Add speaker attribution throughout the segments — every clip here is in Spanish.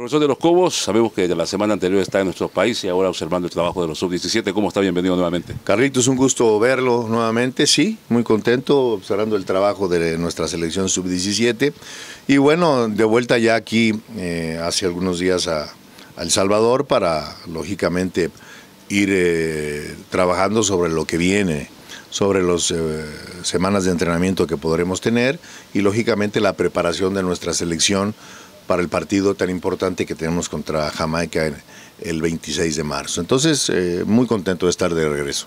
Speaker 1: Profesor de los Cobos, sabemos que la semana anterior está en nuestro país y ahora observando el trabajo de los sub-17. ¿Cómo está? Bienvenido nuevamente. es un gusto verlo nuevamente, sí, muy contento observando el trabajo
Speaker 2: de nuestra selección sub-17. Y bueno, de vuelta ya aquí eh, hace algunos días a, El Salvador para, lógicamente, ir eh, trabajando sobre lo que viene sobre las eh, semanas de entrenamiento que podremos tener y lógicamente la preparación de nuestra selección para el partido tan importante que tenemos contra Jamaica el 26 de marzo. Entonces, eh, muy contento de estar de regreso.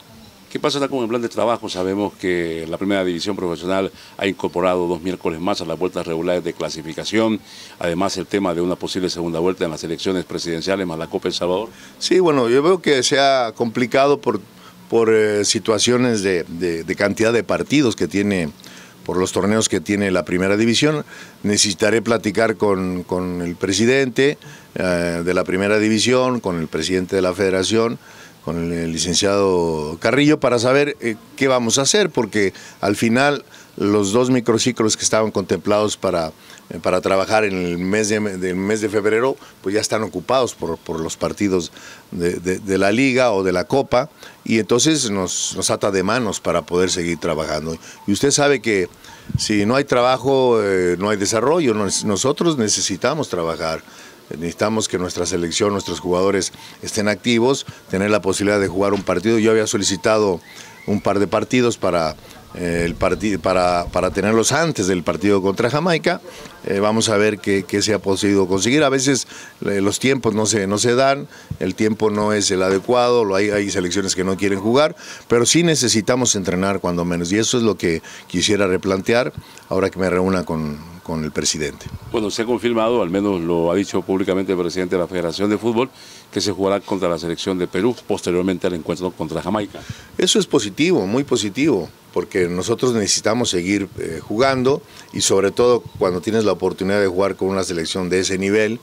Speaker 1: ¿Qué pasa con el plan de trabajo? Sabemos que la primera división profesional ha incorporado dos miércoles más a las vueltas regulares de clasificación. Además, el tema de una posible segunda vuelta en las elecciones presidenciales más la Copa El Salvador. Sí, bueno, yo veo que se ha complicado
Speaker 2: por, por eh, situaciones de, cantidad de partidos que tiene por los torneos que tiene la primera división. Necesitaré platicar con, el presidente eh, de la primera división, con el presidente de la federación, con el licenciado Carrillo para saber eh, qué vamos a hacer, porque al final los dos microciclos que estaban contemplados para, eh, para trabajar en el mes de, del mes de febrero, pues ya están ocupados por, los partidos de, la liga o de la copa, y entonces nos, nos ata de manos para poder seguir trabajando. Y usted sabe que si no hay trabajo, eh, no hay desarrollo, nosotros necesitamos trabajar necesitamos que nuestra selección, nuestros jugadores estén activos, tener la posibilidad de jugar un partido. Yo había solicitado un par de partidos para, eh, el para, para, tenerlos antes del partido contra Jamaica. Eh, vamos a ver qué, qué, se ha podido conseguir. A veces eh, los tiempos no se, no se dan, el tiempo no es el adecuado, lo hay, hay selecciones que no quieren jugar, pero sí necesitamos entrenar cuando menos. Y eso es lo que quisiera replantear ahora que me reúna con, con el presidente.
Speaker 1: Bueno, se ha confirmado, al menos lo ha dicho públicamente el presidente de la Federación de Fútbol, que se jugará contra la selección de Perú posteriormente al encuentro contra Jamaica. Eso es positivo, muy positivo, porque nosotros necesitamos seguir eh,
Speaker 2: jugando y sobre todo cuando tienes la oportunidad de jugar con una selección de ese nivel,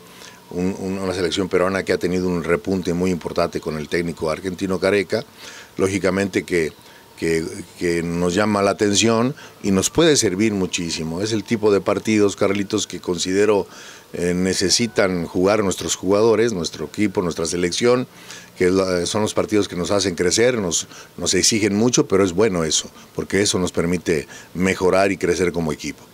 Speaker 2: una selección peruana que ha tenido un repunte muy importante con el técnico argentino Careca, lógicamente que que, nos llama la atención y nos puede servir muchísimo. Es el tipo de partidos, Carlitos, que considero eh, necesitan jugar nuestros jugadores, nuestro equipo, nuestra selección, que son los partidos que nos hacen crecer, nos, nos exigen mucho, pero es bueno eso, porque eso nos permite mejorar y crecer como equipo.